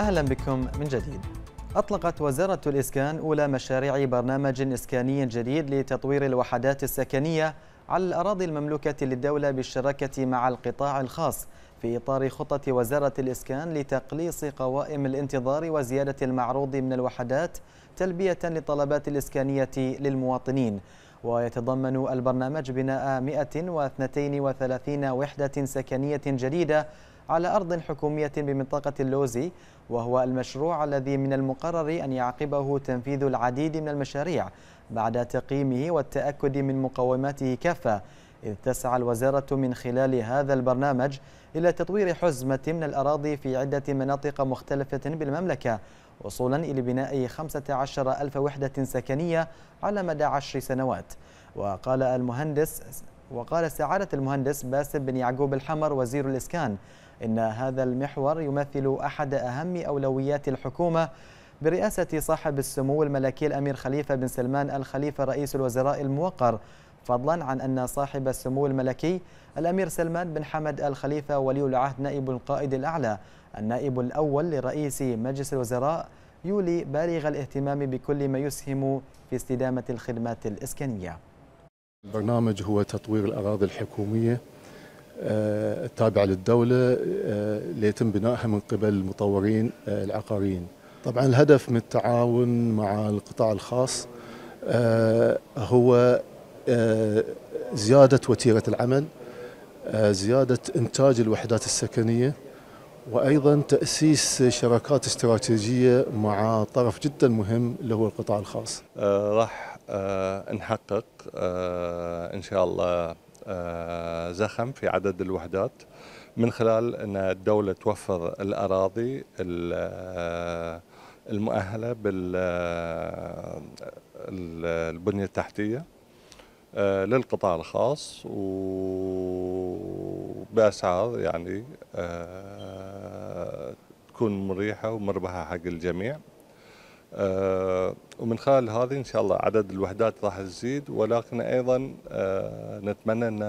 أهلا بكم من جديد أطلقت وزارة الإسكان أولى مشاريع برنامج إسكاني جديد لتطوير الوحدات السكنية على الأراضي المملوكة للدولة بالشراكة مع القطاع الخاص في إطار خطة وزارة الإسكان لتقليص قوائم الانتظار وزيادة المعروض من الوحدات تلبية للطلبات الإسكانية للمواطنين ويتضمن البرنامج بناء 132 وحدة سكنية جديدة على أرض حكومية بمنطقة اللوزي وهو المشروع الذي من المقرر أن يعقبه تنفيذ العديد من المشاريع بعد تقييمه والتأكد من مقوماته كافة إذ تسعى الوزارة من خلال هذا البرنامج إلى تطوير حزمة من الأراضي في عدة مناطق مختلفة بالمملكة وصولا إلى بناء 15 ألف وحدة سكنية على مدى عشر سنوات وقال المهندس وقال سعادة المهندس باسم بن يعقوب الحمر وزير الإسكان إن هذا المحور يمثل أحد أهم أولويات الحكومة برئاسة صاحب السمو الملكي الأمير خليفة بن سلمان الخليفة رئيس الوزراء الموقر فضلا عن أن صاحب السمو الملكي الأمير سلمان بن حمد الخليفة ولي العهد نائب القائد الأعلى النائب الأول لرئيس مجلس الوزراء يولي بالغ الاهتمام بكل ما يسهم في استدامة الخدمات الإسكانية البرنامج هو تطوير الأراضي الحكومية آه، التابعه للدوله آه، ليتم بنائها من قبل المطورين آه، العقاريين. طبعا الهدف من التعاون مع القطاع الخاص هو زياده وتيره العمل زياده انتاج الوحدات السكنيه وايضا تاسيس شراكات استراتيجيه مع طرف جدا مهم اللي هو القطاع الخاص. راح نحقق ان شاء الله آه، زخم في عدد الوحدات من خلال أن الدولة توفر الأراضي آه، المؤهلة بالبنية آه، التحتية للقطاع الخاص وبأسعار يعني تكون مريحة ومربحة حق الجميع آه، ومن خلال هذه ان شاء الله عدد الوحدات راح تزيد ولكن ايضا آه، نتمنى ان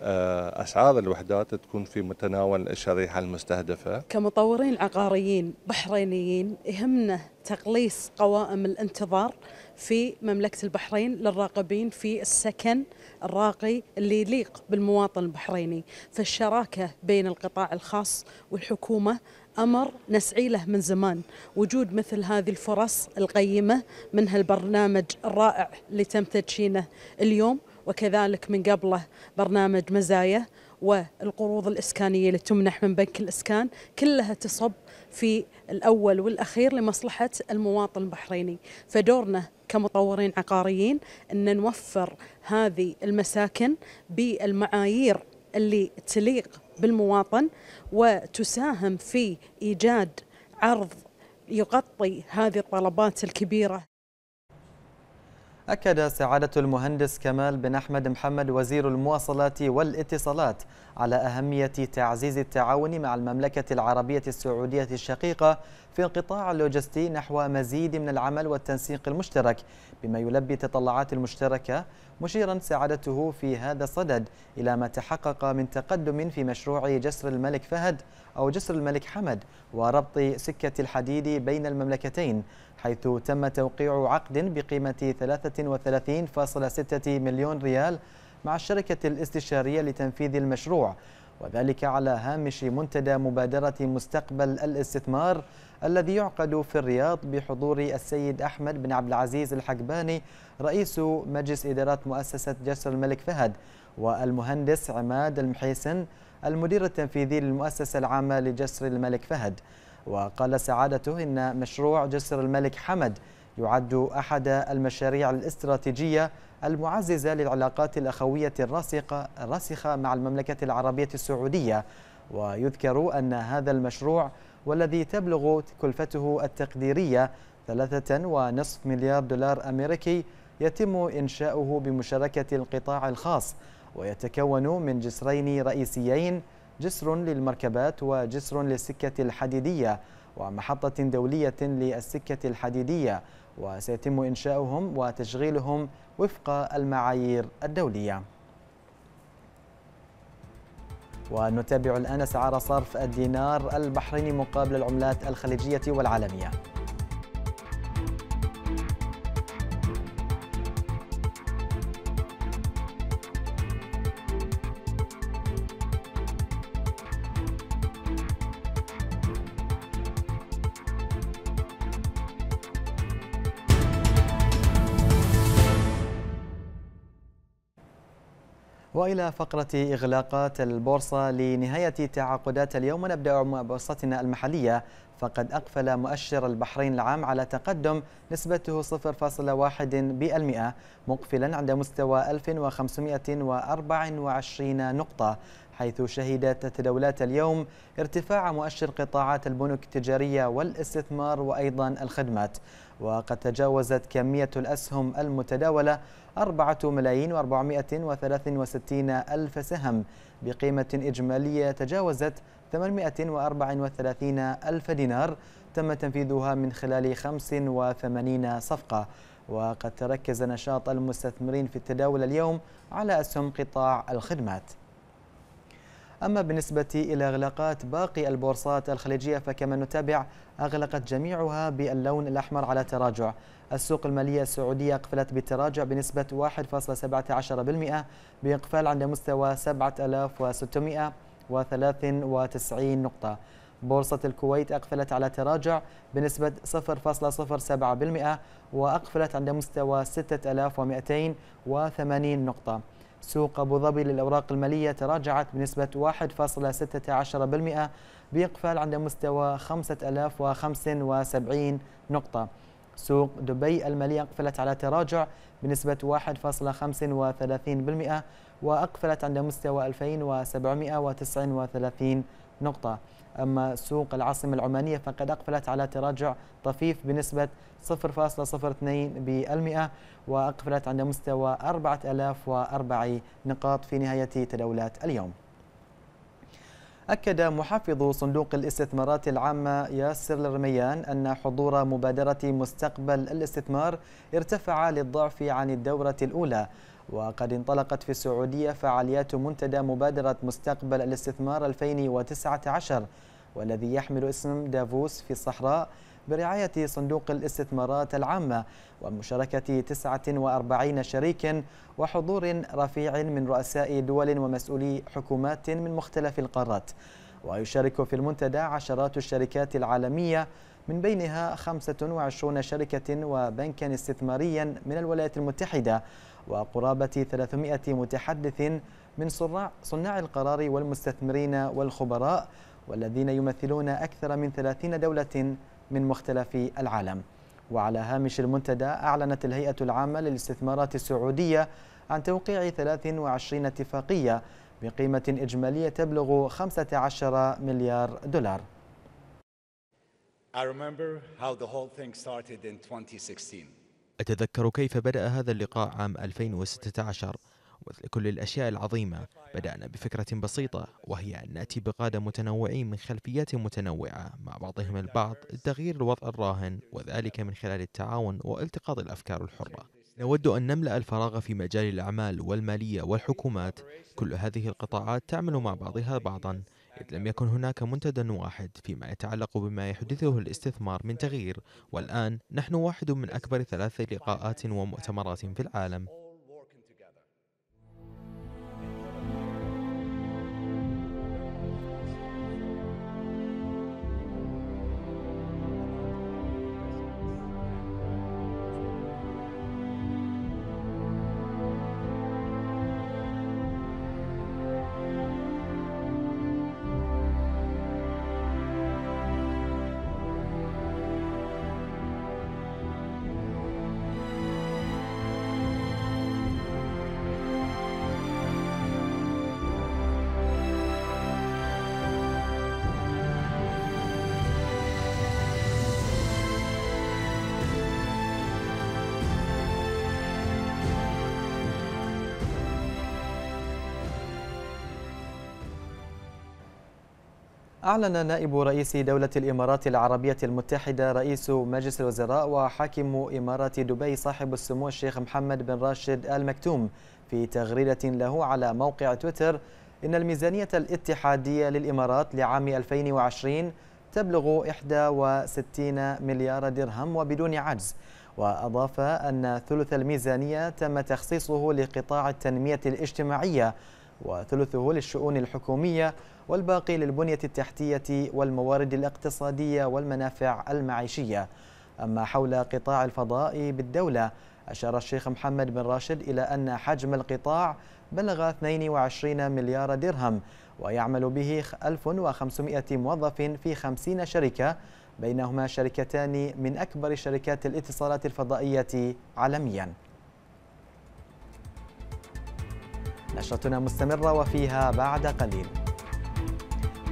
آه، اسعار الوحدات تكون في متناول الشريحه المستهدفه. كمطورين عقاريين بحرينيين يهمنا تقليص قوائم الانتظار في مملكه البحرين للراغبين في السكن الراقي اللي يليق بالمواطن البحريني، فالشراكه بين القطاع الخاص والحكومه امر نسعي له من زمان وجود مثل هذه الفرص القيمه من هالبرنامج الرائع اللي تم تدشينه اليوم وكذلك من قبله برنامج مزايا والقروض الإسكانية اللي تمنح من بنك الإسكان كلها تصب في الأول والأخير لمصلحة المواطن البحريني فدورنا كمطورين عقاريين أن نوفر هذه المساكن بالمعايير اللي تليق بالمواطن وتساهم في إيجاد عرض يغطي هذه الطلبات الكبيرة أكد سعادة المهندس كمال بن أحمد محمد وزير المواصلات والاتصالات على أهمية تعزيز التعاون مع المملكة العربية السعودية الشقيقة في القطاع اللوجستي نحو مزيد من العمل والتنسيق المشترك بما يلبي التطلعات المشتركة مشيرا سعادته في هذا الصدد إلى ما تحقق من تقدم في مشروع جسر الملك فهد أو جسر الملك حمد وربط سكة الحديد بين المملكتين حيث تم توقيع عقد بقيمة 33.6 مليون ريال مع الشركة الاستشارية لتنفيذ المشروع وذلك على هامش منتدى مبادرة مستقبل الاستثمار الذي يعقد في الرياض بحضور السيد أحمد بن عبد العزيز الحقباني رئيس مجلس إدارة مؤسسة جسر الملك فهد والمهندس عماد المحيسن المدير التنفيذي للمؤسسة العامة لجسر الملك فهد وقال سعادته إن مشروع جسر الملك حمد يعد أحد المشاريع الاستراتيجية المعززة للعلاقات الأخوية الراسخة, الراسخة مع المملكة العربية السعودية ويذكر أن هذا المشروع والذي تبلغ كلفته التقديرية 3.5 مليار دولار أمريكي يتم إنشاؤه بمشاركة القطاع الخاص ويتكون من جسرين رئيسيين جسر للمركبات وجسر للسكة الحديدية ومحطة دولية للسكة الحديدية وسيتم إنشاؤهم وتشغيلهم وفق المعايير الدولية ونتابع الآن سعر صرف الدينار البحريني مقابل العملات الخليجية والعالمية وإلى فقرة إغلاقات البورصة لنهاية تعاقدات اليوم نبدأ مع بورصتنا المحلية فقد أقفل مؤشر البحرين العام على تقدم نسبته 0.1 مقفلا عند مستوى 1524 نقطة حيث شهدت التداولات اليوم ارتفاع مؤشر قطاعات البنوك التجارية والاستثمار وأيضا الخدمات وقد تجاوزت كمية الأسهم المتداولة 4 ملايين و463 ألف سهم بقيمة إجمالية تجاوزت 834 ألف دينار تم تنفيذها من خلال 85 صفقة وقد تركز نشاط المستثمرين في التداول اليوم على أسهم قطاع الخدمات أما بالنسبة إلى إغلاقات باقي البورصات الخليجية فكما نتابع أغلقت جميعها باللون الأحمر على تراجع السوق المالية السعودية قفلت بتراجع بنسبة 1.17% بإقفال عند مستوى 7693 نقطة بورصة الكويت أقفلت على تراجع بنسبة 0.07% وأقفلت عند مستوى 6280 نقطة سوق أبو ظبي للأوراق المالية تراجعت بنسبة 1.16% بإقفال عند مستوى 5075 نقطة سوق دبي المالية أقفلت على تراجع بنسبة 1.35% وأقفلت عند مستوى 2739 نقطة أما سوق العاصمة العمانية فقد أقفلت على تراجع طفيف بنسبة 0.02% وأقفلت عند مستوى 4004 نقاط في نهاية تداولات اليوم أكد محافظ صندوق الاستثمارات العامة ياسر الرميان أن حضور مبادرة مستقبل الاستثمار ارتفع للضعف عن الدورة الأولى وقد انطلقت في السعودية فعاليات منتدى مبادرة مستقبل الاستثمار 2019 والذي يحمل اسم دافوس في الصحراء برعاية صندوق الاستثمارات العامة ومشاركة 49 شريك وحضور رفيع من رؤساء دول ومسؤولي حكومات من مختلف القارات ويشارك في المنتدى عشرات الشركات العالمية من بينها 25 شركة وبنكا استثماريا من الولايات المتحدة وقرابة 300 متحدث من صناع القرار والمستثمرين والخبراء والذين يمثلون أكثر من 30 دولة من مختلف العالم وعلى هامش المنتدى أعلنت الهيئة العامة للاستثمارات السعودية عن توقيع 23 اتفاقية بقيمة إجمالية تبلغ 15 مليار دولار I remember how the whole thing started in 2016. أتذكر كيف بدأ هذا اللقاء عام 2016 كل الأشياء العظيمة بدأنا بفكرة بسيطة وهي أن نأتي بقادة متنوعين من خلفيات متنوعة مع بعضهم البعض لتغيير الوضع الراهن وذلك من خلال التعاون والتقاط الأفكار الحرة نود أن نملأ الفراغ في مجال الأعمال والمالية والحكومات كل هذه القطاعات تعمل مع بعضها بعضا إذ لم يكن هناك منتدى واحد فيما يتعلق بما يحدثه الاستثمار من تغيير والآن نحن واحد من أكبر ثلاث لقاءات ومؤتمرات في العالم أعلن نائب رئيس دولة الإمارات العربية المتحدة رئيس مجلس الوزراء وحاكم إمارة دبي صاحب السمو الشيخ محمد بن راشد آل مكتوم في تغريدة له على موقع تويتر إن الميزانية الاتحادية للإمارات لعام 2020 تبلغ 61 مليار درهم وبدون عجز وأضاف أن ثلث الميزانية تم تخصيصه لقطاع التنمية الاجتماعية وثلثه للشؤون الحكومية والباقي للبنية التحتية والموارد الاقتصادية والمنافع المعيشية أما حول قطاع الفضاء بالدولة أشار الشيخ محمد بن راشد إلى أن حجم القطاع بلغ 22 مليار درهم ويعمل به 1500 موظف في 50 شركة بينهما شركتان من أكبر شركات الاتصالات الفضائية عالمياً نشرتنا مستمرة وفيها بعد قليل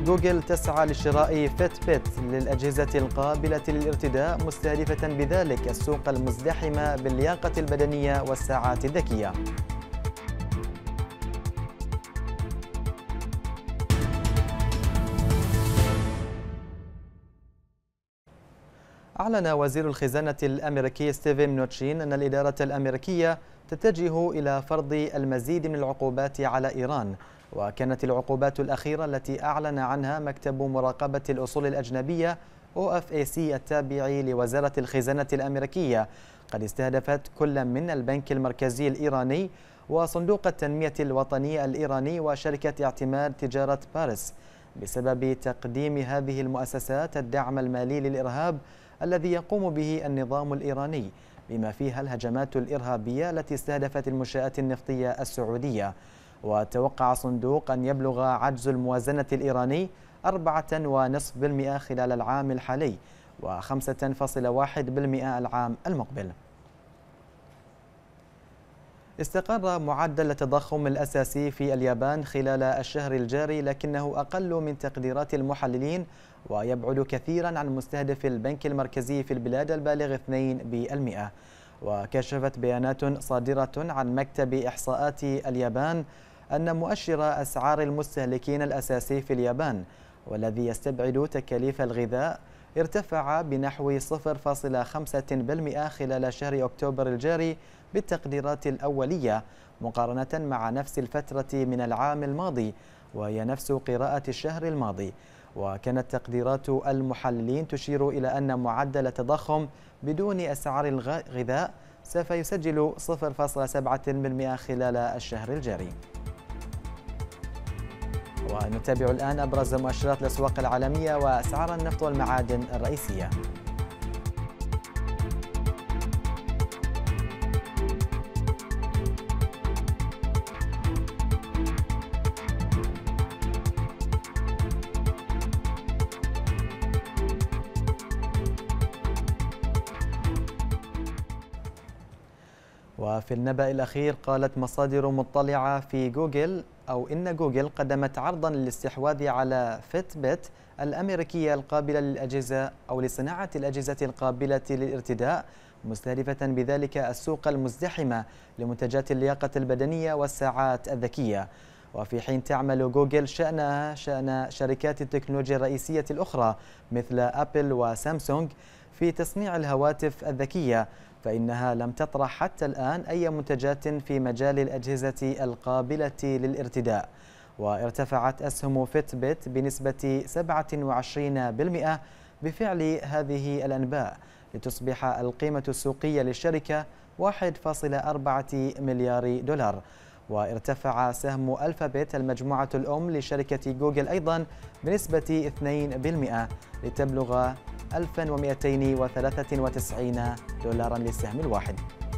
جوجل تسعى لشراء فيت بيت للأجهزة القابلة للارتداء مستهدفة بذلك السوق المزدحمة باللياقة البدنية والساعات الذكية أعلن وزير الخزانة الأمريكي ستيفن نوتشين أن الإدارة الأمريكية تتجه إلى فرض المزيد من العقوبات على إيران وكانت العقوبات الأخيرة التي أعلن عنها مكتب مراقبة الأصول الأجنبية OFAC التابع لوزارة الخزانة الأمريكية قد استهدفت كل من البنك المركزي الإيراني وصندوق التنمية الوطني الإيراني وشركة اعتماد تجارة باريس بسبب تقديم هذه المؤسسات الدعم المالي للإرهاب الذي يقوم به النظام الإيراني بما فيها الهجمات الإرهابية التي استهدفت المنشآت النفطية السعودية وتوقع صندوق أن يبلغ عجز الموازنة الإيراني 4.5% خلال العام الحالي و5.1% العام المقبل استقر معدل التضخم الأساسي في اليابان خلال الشهر الجاري لكنه أقل من تقديرات المحللين ويبعد كثيرا عن مستهدف البنك المركزي في البلاد البالغ 2% وكشفت بيانات صادرة عن مكتب إحصاءات اليابان أن مؤشر أسعار المستهلكين الأساسي في اليابان والذي يستبعد تكاليف الغذاء ارتفع بنحو 0.5% خلال شهر أكتوبر الجاري بالتقديرات الأولية مقارنة مع نفس الفترة من العام الماضي وهي نفس قراءة الشهر الماضي وكانت تقديرات المحللين تشير إلى أن معدل تضخم بدون أسعار الغذاء سوف يسجل 0.7% خلال الشهر الجاري ونتابع الآن أبرز مؤشرات الأسواق العالمية وأسعار النفط والمعادن الرئيسية وفي النبأ الأخير قالت مصادر مطلعة في جوجل أو إن جوجل قدمت عرضا للاستحواذ على فيتبت الأمريكية القابلة للأجهزة أو لصناعة الأجهزة القابلة للارتداء مستهدفة بذلك السوق المزدحمة لمنتجات اللياقة البدنية والساعات الذكية وفي حين تعمل جوجل شأنها شأن شركات التكنولوجيا الرئيسية الأخرى مثل أبل وسامسونج في تصنيع الهواتف الذكية فإنها لم تطرح حتى الآن أي منتجات في مجال الأجهزة القابلة للارتداء وارتفعت أسهم فيتبيت بنسبة 27% بفعل هذه الأنباء لتصبح القيمة السوقية للشركة 1.4 مليار دولار وارتفع سهم ألفابيت المجموعة الأم لشركة جوجل أيضا بنسبة 2% لتبلغ 1293 دولارا للسهم الواحد